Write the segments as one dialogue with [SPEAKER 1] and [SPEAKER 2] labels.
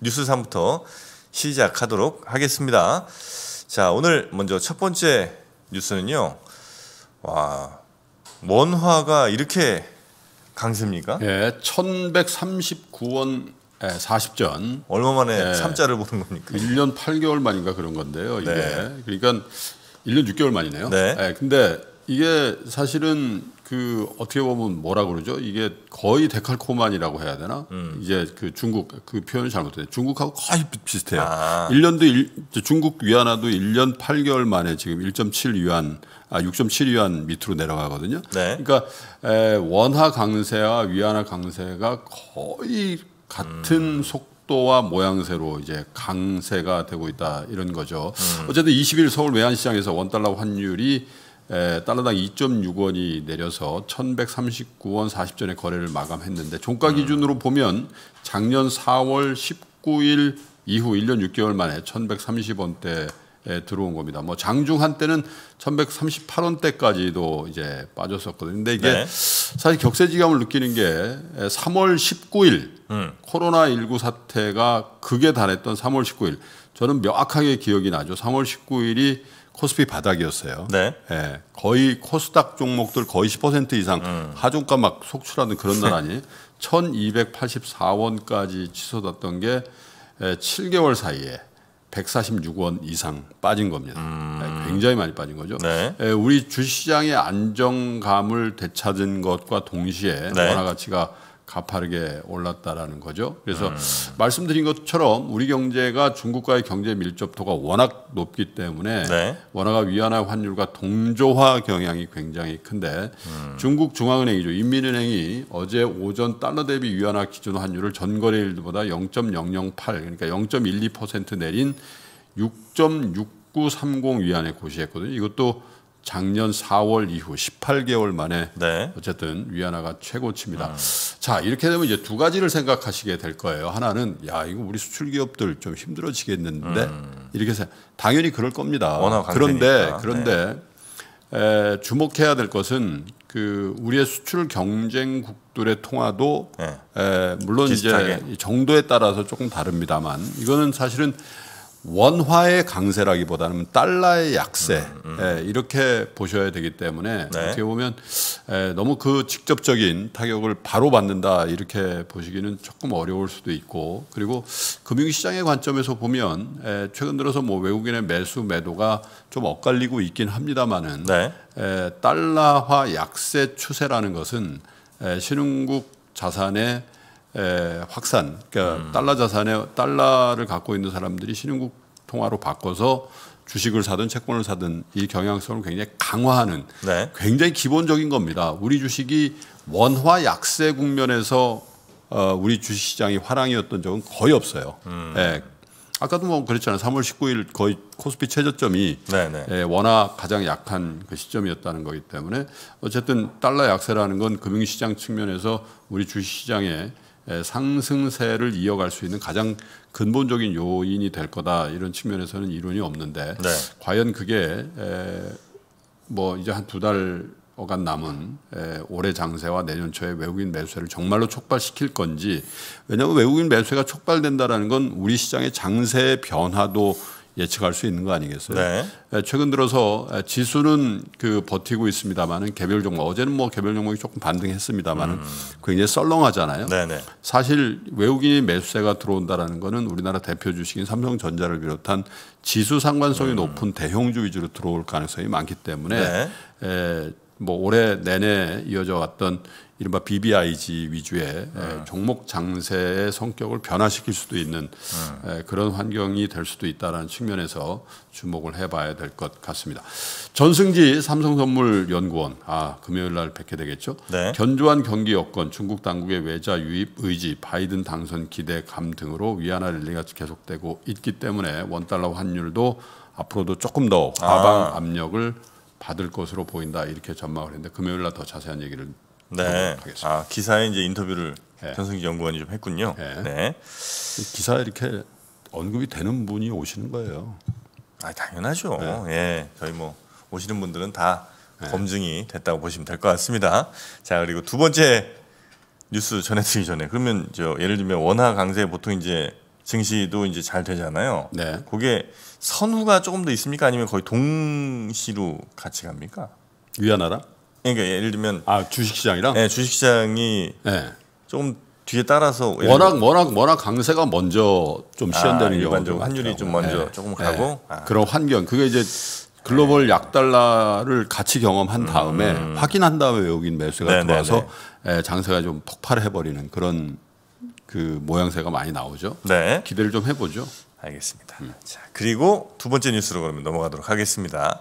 [SPEAKER 1] 뉴스 3부터 시작하도록 하겠습니다. 자, 오늘 먼저 첫 번째 뉴스는요. 와, 원화가 이렇게 강세입니까? 예, 1139원 예, 40전.
[SPEAKER 2] 얼마 만에 3자를 예. 보는 겁니까? 1년 8개월 만인가 그런 건데요. 이게. 네. 그러니까 1년 6개월 만이네요. 네. 예, 근데 이게 사실은 그 어떻게 보면 뭐라 그러죠? 이게 거의 데칼코만이라고 해야 되나? 음. 이제 그 중국 그표현을잘못했네 중국하고 거의 비슷해요. 아. 1년도 일, 중국 위안화도 1년 8개월 만에 지금 1.7 위안 아 6.7 위안 밑으로 내려가거든요. 네. 그러니까 에, 원화 강세와 위안화 강세가 거의 같은 음. 속 속도와 모양새로 이제 강세가 되고 있다 이런 거죠. 음. 어쨌든 20일 서울 외환시장에서 원달러 환율이 에, 예, 달러당 2.6원이 내려서 1,139원 40전에 거래를 마감했는데 종가 기준으로 보면 작년 4월 19일 이후 1년 6개월 만에 1,130원대에 들어온 겁니다. 뭐 장중 한때는 1,138원대까지도 이제 빠졌었거든요. 근데 이게 네. 사실 격세지감을 느끼는 게 3월 19일 음. 코로나 19 사태가 극에 달했던 3월 19일 저는 명확하게 기억이 나죠. 3월 19일이 코스피 바닥이었어요. 네. 예, 거의 코스닥 종목들 거의 10% 이상 음. 하중가 막 속출하는 그런 날 아니? 1284원까지 치솟았던 게 7개월 예, 사이에 146원 이상 빠진 겁니다. 음. 예, 굉장히 많이 빠진 거죠. 네. 예, 우리 주시장의 안정감을 되찾은 것과 동시에 네. 원화 가치가 가파르게 올랐다라는 거죠. 그래서 음. 말씀드린 것처럼 우리 경제가 중국과의 경제 밀접도가 워낙 높기 때문에 네. 원화가 위안화 환율과 동조화 경향이 굉장히 큰데 음. 중국 중앙은행이죠. 인민은행이 어제 오전 달러 대비 위안화 기준 환율을 전거래일보다 0.008 그러니까 0.12% 내린 6.6930 위안에 고시했거든요. 이것도 작년 4월 이후 18개월 만에 네. 어쨌든 위안화가 최고치입니다. 음. 자 이렇게 되면 이제 두 가지를 생각하시게 될 거예요. 하나는 야 이거 우리 수출 기업들 좀 힘들어지겠는데 음. 이렇게 해서 당연히 그럴 겁니다. 그런데 그런데 네. 에, 주목해야 될 것은 그 우리의 수출 경쟁국들의 통화도 네. 에, 물론 비슷하게. 이제 정도에 따라서 조금 다릅니다만 이거는 사실은 원화의 강세라기보다는 달러의 약세 음, 음. 예, 이렇게 보셔야 되기 때문에 네. 어떻게 보면 예, 너무 그 직접적인 타격을 바로 받는다 이렇게 보시기는 조금 어려울 수도 있고 그리고 금융시장의 관점에서 보면 예, 최근 들어서 뭐 외국인의 매수 매도가 좀 엇갈리고 있긴 합니다만은 네. 예, 달러화 약세 추세라는 것은 예, 신흥국 자산의 에, 예, 확산, 그러니까 음. 달러 자산에 달러를 갖고 있는 사람들이 신흥국 통화로 바꿔서 주식을 사든 채권을 사든 이 경향성을 굉장히 강화하는 네. 굉장히 기본적인 겁니다. 우리 주식이 원화 약세 국면에서 어, 우리 주식 시장이 화랑이었던 적은 거의 없어요. 음. 예. 아까도 뭐 그랬잖아요. 3월 19일 거의 코스피 최저점이 네네. 네. 예, 워낙 가장 약한 그 시점이었다는 거기 때문에 어쨌든 달러 약세라는 건 금융시장 측면에서 우리 주식 시장에 예, 상승세를 이어갈 수 있는 가장 근본적인 요인이 될 거다 이런 측면에서는 이론이 없는데 네. 과연 그게 뭐 이제 한 두 달어간 남은 올해 장세와 내년 초에 외국인 매수세를 정말로 촉발시킬 건지 왜냐하면 외국인 매수세가 촉발된다라는 건 우리 시장의 장세 변화도 예측할 수 있는 거 아니겠어요? 네. 예, 최근 들어서 예, 지수는 그 버티고 있습니다만은 개별 종목 어제는 뭐 개별 종목이 조금 반등했습니다만은 음. 굉장히 썰렁하잖아요. 네네. 사실 외국인이 매수세가 들어온다라는 거는 우리나라 대표 주식인 삼성전자를 비롯한 지수 상관성이 음. 높은 대형주 위주로 들어올 가능성이 많기 때문에 네. 에, 예, 뭐 올해 내내 이어져 왔던 이른바 BBIG 위주의 네. 종목 장세의 성격을 변화시킬 수도 있는 네. 그런 환경이 될 수도 있다는 측면에서 주목을 해봐야 될 것 같습니다. 전승지 삼성선물연구원 아 금요일 날 뵙게 되겠죠. 네. 견조한 경기 여건 중국 당국의 외자 유입 의지 바이든 당선 기대감 등으로 위안화 랠리가 계속되고 있기 때문에 원달러 환율도 앞으로도 조금 더 아. 하방 아. 압력을 받을 것으로 보인다 이렇게 전망을 했는데 금요일 날 더 자세한 얘기를 네. 하겠습니다. 아 기사에 이제 인터뷰를 네. 예. 전승기 연구원이 좀 했군요. 예. 네. 네. 기사 에 이렇게 언급이 되는 분이 오시는 거예요.
[SPEAKER 1] 아 당연하죠. 네. 예, 저희 뭐 오시는 분들은 다 네. 검증이 됐다고 보시면 될 것 같습니다. 자 그리고 두 번째 뉴스 전해드리기 전에 그러면 저 예를 들면 원화 강세 보통 이제 증시도 이제 잘 되잖아요. 네. 그게 선후가 조금 더 있습니까? 아니면 거의 동시로 같이 갑니까? 위안화랑? 그러니까 예를 들면 아 주식시장이랑 네,
[SPEAKER 2] 주식시장이 네.
[SPEAKER 1] 조금 뒤에 따라서 워낙
[SPEAKER 2] 워낙 워낙 강세가 먼저 좀 시연되는 아, 일반적으로 환율이 좀 먼저 네. 조금 네. 가고 아. 그런 환경 그게 이제 글로벌 네. 약달러를 같이 경험한 다음에 음. 확인한 다음에 여긴 매수가 네, 네 들어와서 예, 장세가 좀 폭발해 버리는 그런 그 모양새가 많이 나오죠. 네. 기대를
[SPEAKER 1] 좀 해보죠. 알겠습니다. 음. 자 그리고 두 번째 뉴스로 그러면 넘어가도록 하겠습니다.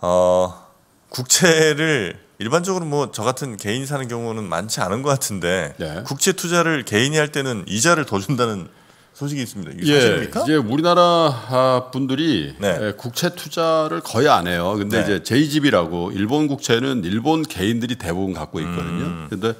[SPEAKER 1] 어. 국채를 일반적으로 뭐 저 같은 개인 이 사는 경우는 많지 않은 것 같은데 네. 국채 투자를 개인이 할 때는 이자를 더 준다는 소식이 있습니다. 이게 예, 사실입니까?
[SPEAKER 2] 이제 우리나라 분들이 네. 예, 국채 투자를 거의 안 해요. 근데 네. 이제 제이집라고 일본 국채는 일본 개인들이 대부분 갖고 있거든요. 음. 근데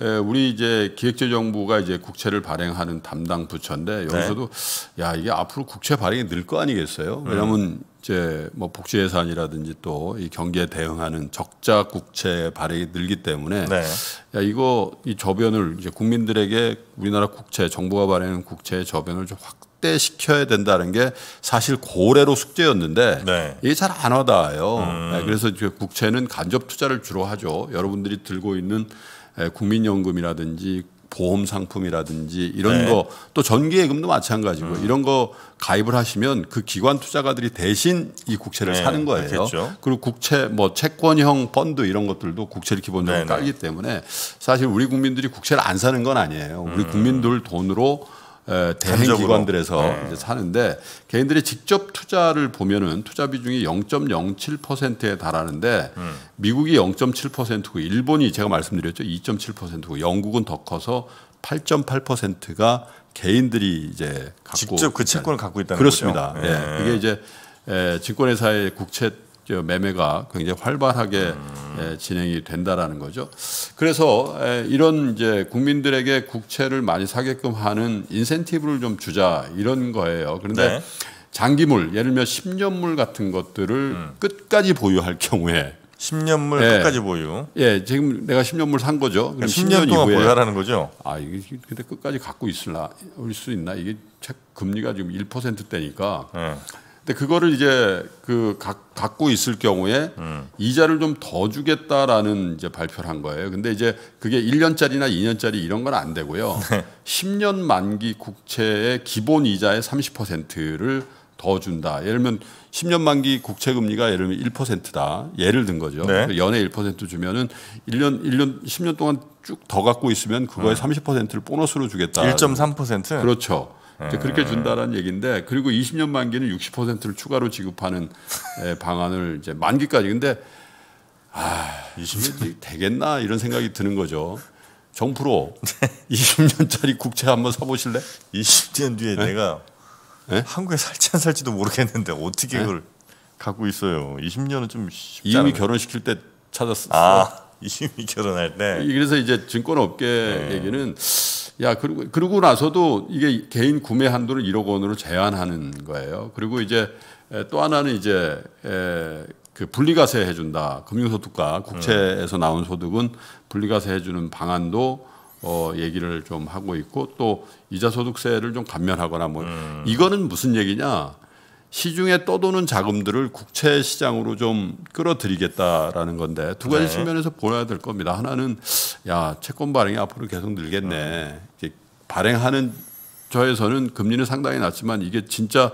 [SPEAKER 2] 예, 우리 이제 기획재정부가 이제 국채를 발행하는 담당 부처인데 네. 여기서도 네. 야 이게 앞으로 국채 발행이 늘 거 아니겠어요? 왜냐하면 음. 이제 뭐 복지 예산이라든지 또 이 경기에 대응하는 적자 국채 발행이 늘기 때문에 네. 야 이거 이 저변을 이제 국민들에게 우리나라 국채 정부가 발행는 국채의 저변을 좀 확대시켜야 된다는 게 사실 고래로 숙제였는데 네. 이게 잘 안 와닿아요. 음. 네, 그래서 이제 국채는 간접 투자를 주로 하죠. 여러분들이 들고 있는 국민연금이라든지 보험 상품이라든지 이런 네. 거또 전기예금도 마찬가지고 음. 이런 거 가입을 하시면 그 기관 투자가들이 대신 이 국채를 네. 사는 거예요. 그렇겠죠. 그리고 국채 뭐 채권형 펀드 이런 것들도 국채를 기본적으로 네. 네. 깔기 때문에 사실 우리 국민들이 국채를 안 사는 건 아니에요. 우리 음. 국민들 돈으로 대행 기관들에서 네. 이제 사는데 개인들이 직접 투자를 보면은 투자 비중이 0.07%에 달하는데 음. 미국이 0.7%고 일본이 제가 말씀드렸죠 2.7%고 영국은 더 커서 8.8%가 개인들이 이제 갖고 직접 그 채권을 갖고 있다는 그렇습니다. 거죠. 그렇습니다. 예. 예. 이게 이제 증권회사의 국채 매매가 굉장히 활발하게 예, 진행이 된다라는 거죠. 그래서 이런 이제 국민들에게 국채를 많이 사게끔 하는 인센티브를 좀 주자 이런 거예요. 그런데 네. 장기물 예를 들면 10년물 같은 것들을 음. 끝까지 보유할 경우에 10년물 예. 끝까지 보유. 예, 지금 내가 10년물 산 거죠. 그럼 10년, 그러니까 10년 동안 보유하라는 거죠. 아, 이게 근데 끝까지 갖고 있을라 올 수 있나? 이게 책 금리가 지금 1%대니까 예. 근데 그거를 이제 그 가, 고 있을 경우에 음. 이자를 좀 더 주겠다라는 이제 발표를 한 거예요. 근데 이제 그게 1년짜리나 2년짜리 이런 건 안 되고요. 10년 만기 국채의 기본 이자의 30%를 더 준다. 예를 들면 10년 만기 국채 금리가 예를 들면 1%다. 예를 든 거죠. 네. 연에 1% 주면은 1년 1년 10년 동안 쭉 더 갖고 있으면 그거의 음. 30%를 보너스로 주겠다. 1.3%? 그렇죠. 네. 그렇게 준다라는 얘기인데 그리고 20년 만기는 60%를 추가로 지급하는 방안을 이제 만기까지 근데 아2 0년 되겠나 이런 생각이 드는 거죠.
[SPEAKER 1] 정프로 20년짜리 국채 한번 사보실래? 20년 뒤에 네? 내가 네? 한국에 살지 안 살지도 모르겠는데 어떻게 그걸 갖고 있어요? 20년은 좀 이미 결혼시킬 때 찾았어. 었 아. 이미 결혼할 때. 그래서 이제
[SPEAKER 2] 증권업계 네. 얘기는 야 그리고 그러고 나서도 이게 개인 구매 한도를 1억 원으로 제한하는 거예요. 그리고 이제 또 하나는 이제 에, 그 분리가세 해준다. 금융소득과 국채에서 음. 나온 소득은 분리가세 해주는 방안도 어, 얘기를 좀 하고 있고 또 이자소득세를 좀 감면하거나 뭐 음. 이거는 무슨 얘기냐? 시중에 떠도는 자금들을 국채 시장으로 좀 끌어들이겠다라는 건데 두 가지 네. 측면에서 보아야될 겁니다. 하나는 야 채권 발행이 앞으로 계속 늘겠네. 네. 발행하는 저에서는 금리는 상당히 낮지만 이게 진짜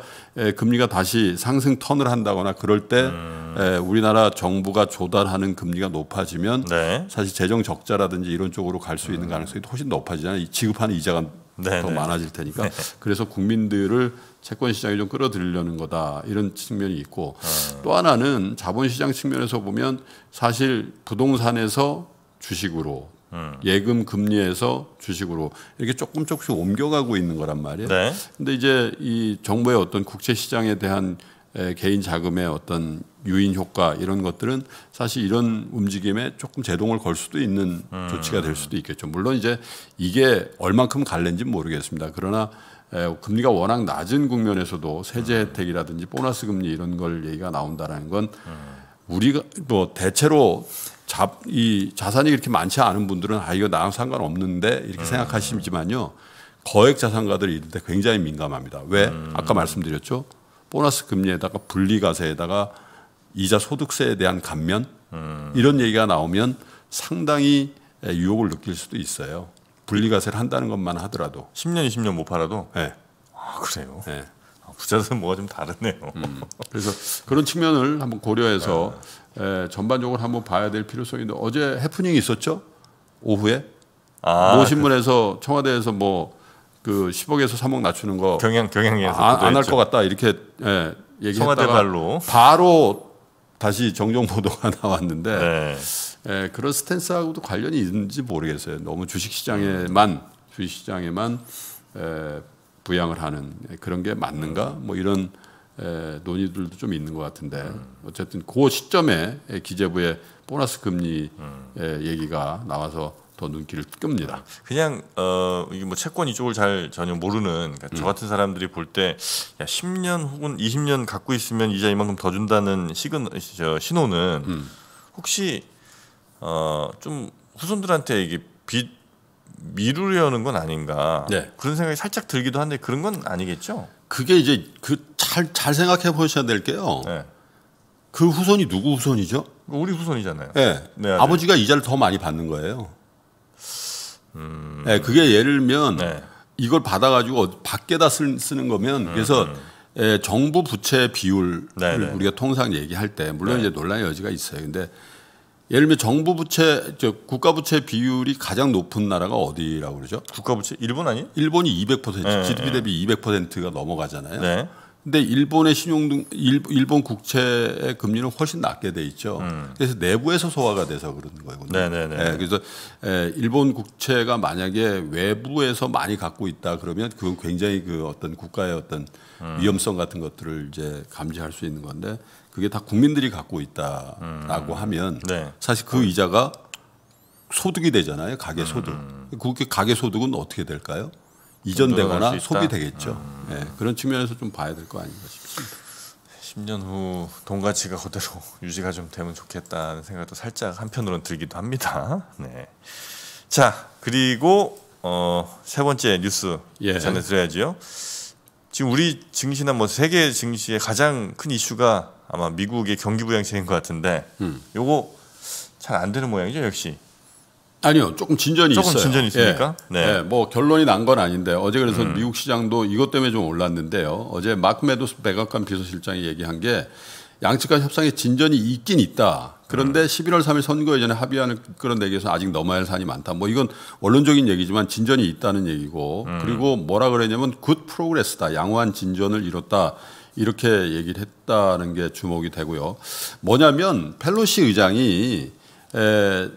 [SPEAKER 2] 금리가 다시 상승 턴을 한다거나 그럴 때 음. 우리나라 정부가 조달하는 금리가 높아지면 네. 사실 재정 적자라든지 이런 쪽으로 갈 수 있는 음. 가능성이 훨씬 높아지잖아요. 지급하는 이자가 네네. 더 네. 많아질 테니까 네 그래서 국민들을 채권 시장에 좀 끌어들이려는 거다 이런 측면이 있고 어. 또 하나는 자본시장 측면에서 보면 사실 부동산에서 주식으로 음. 예금 금리에서 주식으로 이렇게 조금 조금씩 옮겨가고 있는 거란 말이에요. 네. 근데 이제 이 정부의 어떤 국채 시장에 대한 개인 자금의 어떤 유인 효과 이런 것들은 사실 이런 움직임에 조금 제동을 걸 수도 있는 음. 조치가 될 수도 있겠죠. 물론 이제 이게 얼만큼 갈는지 모르겠습니다. 그러나 금리가 워낙 낮은 국면에서도 세제 음. 혜택이라든지 보너스 금리 이런 걸 얘기가 나온다라는 건 음. 우리가 뭐 대체로 자, 이 자산이 이렇게 많지 않은 분들은 아 이거 나랑 상관없는데 이렇게 음. 생각하시지만요 거액 자산가들이 이때 굉장히 민감합니다. 왜 음. 아까 말씀드렸죠 보너스 금리에다가 분리과세에다가 이자 소득세에 대한 감면 음. 이런 얘기가 나오면 상당히 유혹을 느낄 수도 있어요. 분리과세를 한다는 것만 하더라도 10년 20년 못 팔아도 네. 아 그래요. 네. 아, 부자들은 뭐가 좀 다르네요. 음. 그래서 그런 측면을 한번 고려해서 에, 네. 예, 전반적으로 한번 봐야 될 필요성이 있는데 어제 해프닝이 있었죠? 오후에 아, 모신문에서 뭐 그... 청와대에서 뭐 그 10억에서 3억 낮추는 거 경향 경향에서 아, 안할 것 같다 이렇게 예, 얘기했다가 발로 바로 다시 정정 보도가 나왔는데 네. 예, 그런 스탠스하고도 관련이 있는지 모르겠어요. 너무 주식시장에만 주식시장에만 예, 부양을 하는 그런 게 맞는가 뭐 이런 논의들도 좀 있는 것 같은데 음. 어쨌든 그 시점에 기재부의 보너스 금리 음. 얘기가 나와서 더 눈길을
[SPEAKER 1] 끕니다. 그냥 어 이게 뭐 채권 이쪽을 잘 전혀 모르는 그러니까 저 음. 같은 사람들이 볼 때 10년 혹은 20년 갖고 있으면 이자 이만큼 더 준다는 시그저 신호는 음. 혹시 어좀 후손들한테 이게 빚 미루려는 건 아닌가 네. 그런 생각이 살짝 들기도 한데 그런 건 아니겠죠? 그게 이제 그 잘잘 잘 생각해 보셔야 될 게요. 네. 그 후손이 누구 후손이죠? 우리 후손이잖아요. 네. 네 아버지가
[SPEAKER 2] 이자를 더 많이 받는 거예요. 음... 네, 그게 예를 들면 네. 이걸 받아가지고 밖에다 쓰, 는 거면 음, 그래서 음, 음. 정부 부채 비율을 네네. 네. 우리가 통상 얘기할 때 물론 네. 이제 논란의 여지가 있어요. 근데 예를 들면 정부 부채, 저 국가 부채 비율이 가장 높은 나라가 어디라고 그러죠? 국가 부채 일본 아니? 에요 일본이 200% 네, GDP 네. 대비 200%가 넘어가잖아요. 네. 근데 일본의 신용 등 일본 국채의 금리는 훨씬 낮게 돼 있죠. 음. 그래서 내부에서 소화가 돼서 그런 거거든요. 네네네. 네, 그래서 예, 일본 국채가 만약에 외부에서 많이 갖고 있다 그러면 그건 굉장히 그 어떤 국가의 어떤 음. 위험성 같은 것들을 이제 감지할 수 있는 건데 그게 다 국민들이 갖고 있다라고 음. 하면 네. 사실 그 이자가 소득이 되잖아요. 가계 소득. 음. 그게 가계 소득은 어떻게 될까요? 이전되거나 소비되겠죠. 음. 네,
[SPEAKER 1] 그런 측면에서 좀 봐야 될 거 아닌가 싶습니다. 10년 후돈 가치가 그대로 유지가 좀 되면 좋겠다는 생각도 살짝 한편으로는 들기도 합니다. 네. 자 그리고 어, 세 번째 뉴스 예. 전해드려야지요. 지금 우리 증시나 뭐 세계 증시의 가장 큰 이슈가 아마 미국의 경기 부양세인 것 같은데, 음. 요거 잘 안 되는 모양이죠 역시. 아니요, 조금 진전이 조금 있어요. 진전이 있습니까? 예, 네. 예,
[SPEAKER 2] 뭐 결론이 난 건 아닌데 어제 그래서 음. 미국 시장도 이것 때문에 좀 올랐는데요. 어제 마크 메도스 백악관 비서실장이 얘기한 게 양측 간 협상에 진전이 있긴 있다. 그런데 음. 11월 3일 선거 예전에 합의하는 그런 내기에서 아직 넘어야 할 산이 많다. 뭐 이건 원론적인 얘기지만 진전이 있다는 얘기고 음. 그리고 뭐라 그랬냐면 굿 프로그레스다. 양호한 진전을 이뤘다. 이렇게 얘기를 했다는 게 주목이 되고요. 뭐냐면 펠로시 의장이 에,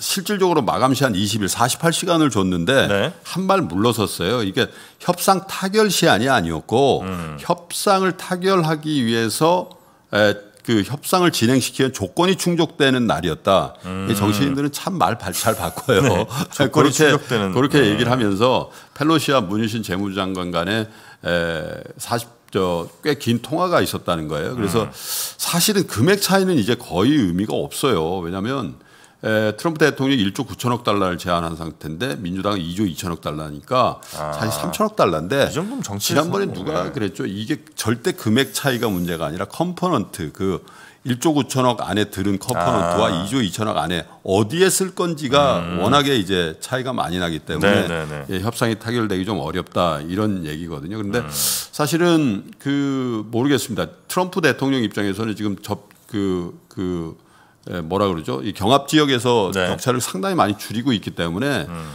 [SPEAKER 2] 실질적으로 마감 시한 20일 48시간을 줬는데 네. 한발 물러섰어요. 이게 협상 타결 시한이 아니었고 음. 협상을 타결하기 위해서 에, 그 협상을 진행시키는 조건이 충족되는 날이었다. 음. 정치인들은 참 말잘 바꿔요. 네. 조건이 그렇게, 충족되는 그렇게 네. 얘기를 하면서 펠로시와 문유신 재무장관 간에 에, 40저 꽤 긴 통화가 있었다는 거예요. 그래서 음. 사실은 금액 차이는 이제 거의 의미가 없어요. 왜냐하면 에, 트럼프 대통령이 1조 9천억 달러를 제안한 상태인데 민주당은 2조 2천억 달러니까 아, 사실 3천억 달러인데 지난번에 뭐, 누가 네. 그랬죠. 이게 절대 금액 차이가 문제가 아니라 컴포넌트 그 1조 9천억 안에 들은 컴포넌트와 아. 2조 2천억 안에 어디에 쓸 건지가 음. 워낙에 이제 차이가 많이 나기 때문에 네, 네, 네. 예, 협상이 타결되기 좀 어렵다 이런 얘기거든요. 그런데 음. 사실은 그 모르겠습니다. 트럼프 대통령 입장에서는 지금 접 그그 그, 그 예, 뭐라 그러죠? 이 경합 지역에서 네. 격차를 상당히 많이 줄이고 있기 때문에 음.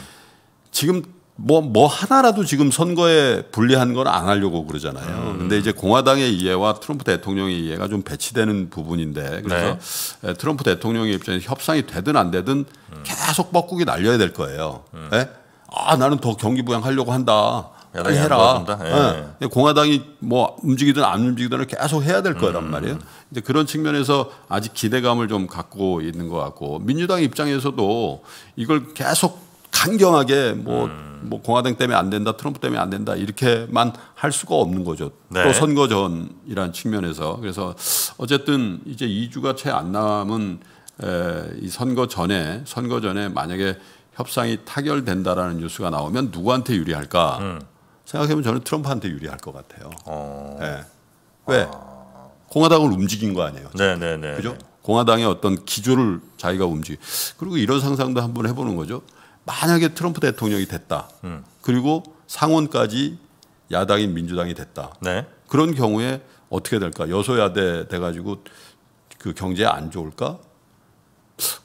[SPEAKER 2] 지금 뭐뭐 뭐 하나라도 지금 선거에 불리한 건 안 하려고 그러잖아요. 음. 근데 이제 공화당의 이해와 트럼프 대통령의 이해가 좀 배치되는 부분인데 그래서 네. 예, 트럼프 대통령의 입장에서 협상이 되든 안 되든 음. 계속 뻐꾸기 날려야 될 거예요. 음. 네? 아 나는 더 경기 부양하려고 한다. 야당이 해라. 어. 예. 네. 공화당이 뭐 움직이든 안 움직이든 계속 해야 될 거란 음. 말이에요. 이제 그런 측면에서 아직 기대감을 좀 갖고 있는 것 같고 민주당 입장에서도 이걸 계속 강경하게 뭐, 음. 뭐 공화당 때문에 안 된다 트럼프 때문에 안 된다 이렇게만 할 수가 없는 거죠. 네. 또 선거 전이란 측면에서 그래서 어쨌든 이제 2주가 채 안 남은 에, 이 선거 전에 선거 전에 만약에 협상이 타결된다라는 뉴스가 나오면 누구한테 유리할까? 음. 생각해보면 저는 트럼프한테 유리할 것 같아요. 어. 네. 왜? 아. 공화당을 움직인 거 아니에요. 네네네. 네, 네, 그죠? 네. 공화당의 어떤 기조를 자기가 움직이. 그리고 이런 상상도 한번 해보는 거죠. 만약에 트럼프 대통령이 됐다. 음. 그리고 상원까지 야당인 민주당이 됐다. 네. 그런 경우에 어떻게 될까? 여소야대 돼가지고 그 경제에 안 좋을까?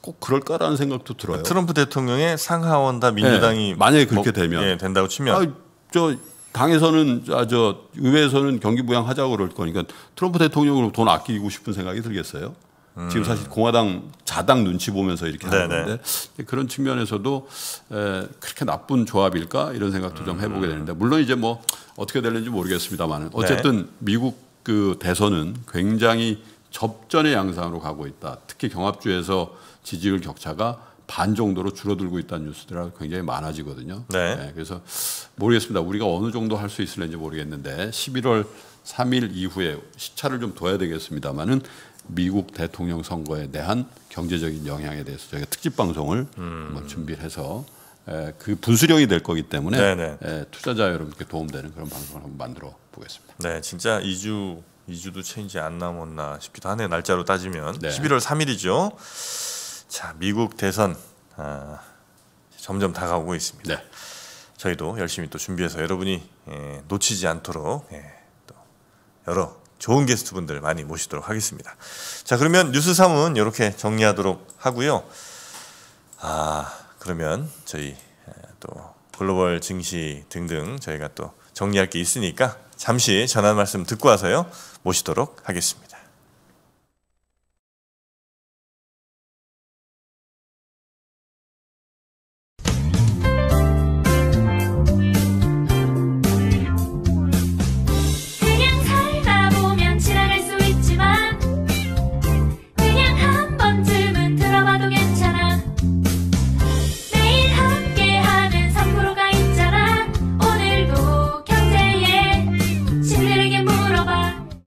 [SPEAKER 2] 꼭 그럴까라는 생각도 들어요. 트럼프
[SPEAKER 1] 대통령의 상하원 다 민주당이 네. 만약에 그렇게 뭐,
[SPEAKER 2] 되면 예, 된다고 치면 아, 저 당에서는 아, 저 의회에서는 경기 부양하자고 그럴 거니까 트럼프 대통령으로 돈 아끼고 싶은 생각이 들겠어요. 음. 지금 사실 음. 공화당 자당 눈치 보면서 이렇게 네네. 하는데 그런 측면에서도 에, 그렇게 나쁜 조합일까 이런 생각도 음. 좀 해보게 음. 되는데 물론 이제 뭐 어떻게 될는지 모르겠습니다만 네. 어쨌든 네. 미국 그 대선은 굉장히 접전의 양상으로 가고 있다. 특히 경합주에서 지지율 격차가 반 정도로 줄어들고 있다는 뉴스들이 굉장히 많아지거든요. 네. 네. 그래서 모르겠습니다. 우리가 어느 정도 할 수 있을는지 모르겠는데 11월 3일 이후에 시차를 좀 둬야 되겠습니다만은 미국 대통령 선거에 대한 경제적인 영향에 대해서 저희가 특집 방송을 음. 준비를 해서 그 분수령이 될 거기 때문에 네네.
[SPEAKER 1] 네. 투자자 여러분께 도움되는 그런 방송을 한번 만들어 보겠습니다. 네, 진짜 2주 2주도 채인지안 남았나 싶기도 하네 날짜로 따지면 네. 11월 3일이죠. 자, 미국 대선 어, 점점 다가오고 있습니다. 네. 저희도 열심히 또 준비해서 여러분이 예, 놓치지 않도록 예, 또 여러 좋은 게스트분들 많이 모시도록 하겠습니다. 자, 그러면 뉴스 3은 이렇게 정리하도록 하고요. 아, 그러면 저희 예, 또 글로벌 증시 등등 저희가 또 정리할 게 있으니까 잠시 전한 말씀 듣고 와서요. 모시도록 하겠습니다.